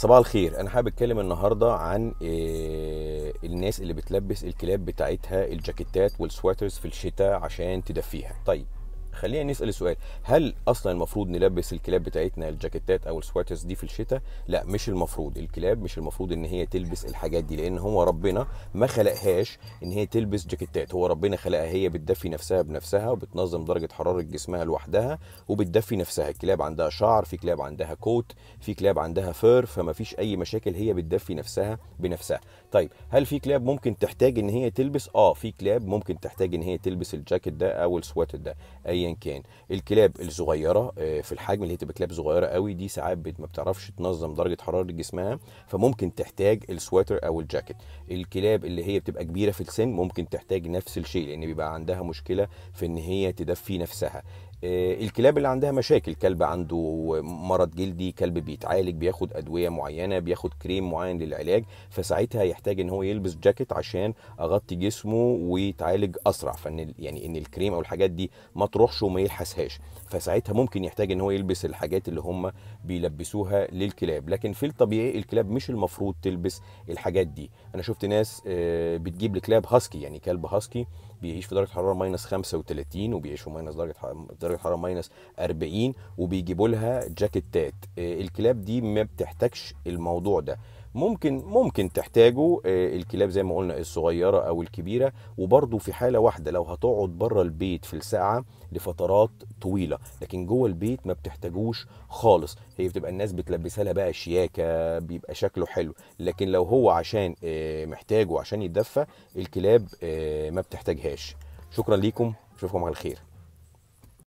صباح الخير انا حابب اتكلم النهارده عن آه، الناس اللي بتلبس الكلاب بتاعتها الجاكيتات والسواترز في الشتاء عشان تدفيها طيب خلينا نسال السؤال هل اصلا المفروض نلبس الكلاب بتاعتنا الجاكيتات او السواترز دي في الشتاء لا مش المفروض الكلاب مش المفروض ان هي تلبس الحاجات دي لان هو ربنا ما خلقهاش ان هي تلبس جاكيتات هو ربنا خلقها هي بتدفي نفسها بنفسها وبتنظم درجه حراره جسمها لوحدها وبتدفي نفسها الكلاب عندها شعر في كلاب عندها كوت في كلاب عندها فير فما فيش اي مشاكل هي بتدفي نفسها بنفسها طيب هل في كلاب ممكن تحتاج ان هي تلبس اه في كلاب ممكن تحتاج ان هي تلبس الجاكيت ده او السواتر ده ايا كان الكلاب الصغيره آه، في الحجم اللي هي تبقى كلاب صغيره قوي دي ساعات ما بتعرفش تنظم درجه حراره جسمها فممكن تحتاج السواتر او الجاكيت الكلاب اللي هي بتبقى كبيره في السن ممكن تحتاج نفس الشيء لان بيبقى عندها مشكله في ان هي تدفي نفسها آه، الكلاب اللي عندها مشاكل كلب عنده مرض جلدي كلب بيتعالج بياخد ادويه معينه بياخد كريم معين للعلاج فساعتها يحتاج ان هو يلبس جاكيت عشان اغطي جسمه ويتعالج اسرع فان يعني ان الكريم او الحاجات دي ما تروحش وما يلحسهاش فساعتها ممكن يحتاج ان هو يلبس الحاجات اللي هم بيلبسوها للكلاب لكن في الطبيعي الكلاب مش المفروض تلبس الحاجات دي انا شفت ناس آه، بتجيب لكلاب هاسكي يعني كلب هاسكي بيعيش في درجه حراره ماينس 35 وبيعيش في ماينس درجه درجه الحراره ماينس 40 وبيجيبوا لها جاكيتات آه، الكلاب دي ما بتحتاجش الموضوع ده ممكن ممكن تحتاجه آه، الكلاب زي ما قلنا الصغيره او الكبيره وبرده في حاله واحده لو هتقعد بره البيت في الساعه لفترات طويله لكن جوه البيت ما بتحتاجوش خالص هي بتبقى الناس بتلبسها لها بقى شياكه بيبقى شكله حلو لكن لو هو عشان آه، محتاجه عشان يتدفى الكلاب ما بتحتاجهاش شكرا ليكم اشوفكم على خير